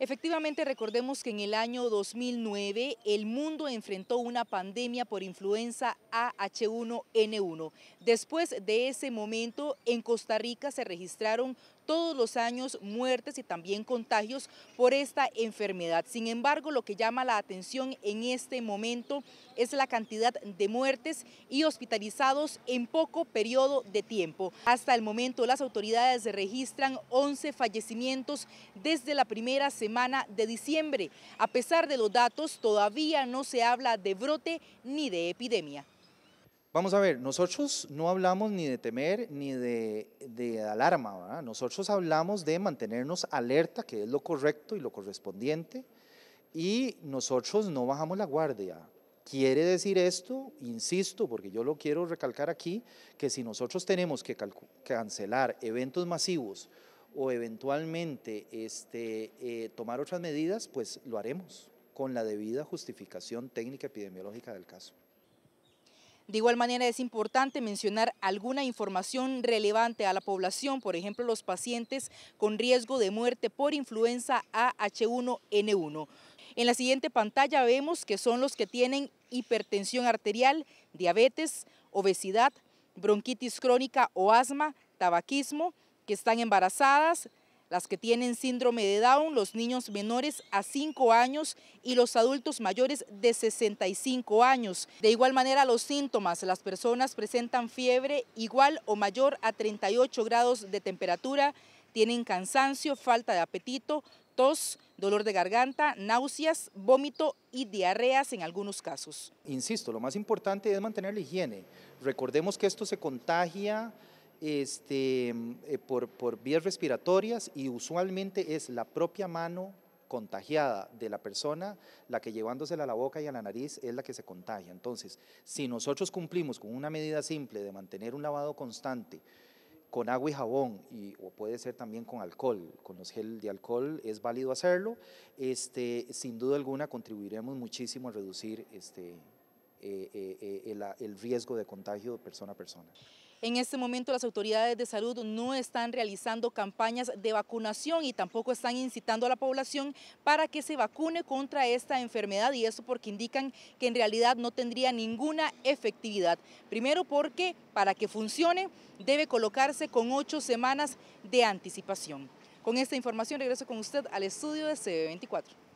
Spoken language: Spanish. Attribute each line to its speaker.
Speaker 1: Efectivamente, recordemos que en el año 2009 el mundo enfrentó una pandemia por influenza AH1N1. Después de ese momento, en Costa Rica se registraron todos los años muertes y también contagios por esta enfermedad. Sin embargo, lo que llama la atención en este momento es la cantidad de muertes y hospitalizados en poco periodo de tiempo. Hasta el momento las autoridades registran 11 fallecimientos desde la primera semana de diciembre. A pesar de los datos, todavía no se habla de brote ni de epidemia.
Speaker 2: Vamos a ver, nosotros no hablamos ni de temer ni de, alarma, ¿verdad? nosotros hablamos de mantenernos alerta, que es lo correcto y lo correspondiente, y nosotros no bajamos la guardia. Quiere decir esto, insisto, porque yo lo quiero recalcar aquí, que si nosotros tenemos que cancelar eventos masivos o eventualmente este, eh, tomar otras medidas, pues lo haremos con la debida justificación técnica epidemiológica del caso.
Speaker 1: De igual manera es importante mencionar alguna información relevante a la población, por ejemplo los pacientes con riesgo de muerte por influenza AH1N1. En la siguiente pantalla vemos que son los que tienen hipertensión arterial, diabetes, obesidad, bronquitis crónica o asma, tabaquismo, que están embarazadas, las que tienen síndrome de Down, los niños menores a 5 años y los adultos mayores de 65 años. De igual manera, los síntomas, las personas presentan fiebre igual o mayor a 38 grados de temperatura, tienen cansancio, falta de apetito, tos, dolor de garganta, náuseas, vómito y diarreas en algunos casos.
Speaker 2: Insisto, lo más importante es mantener la higiene. Recordemos que esto se contagia este, eh, por, vías respiratorias y usualmente es la propia mano contagiada de la persona, la que llevándosela a la boca y a la nariz es la que se contagia. Entonces, si nosotros cumplimos con una medida simple de mantener un lavado constante con agua y jabón, y, o puede ser también con alcohol, con los gel de alcohol es válido hacerlo, este, sin duda alguna contribuiremos muchísimo a reducir este, eh, eh, eh, ah, el, riesgo de contagio de persona a persona.
Speaker 1: En este momento las autoridades de salud no están realizando campañas de vacunación y tampoco están incitando a la población para que se vacune contra esta enfermedad y eso porque indican que en realidad no tendría ninguna efectividad. Primero porque para que funcione debe colocarse con ocho semanas de anticipación. Con esta información regreso con usted al estudio de CB24.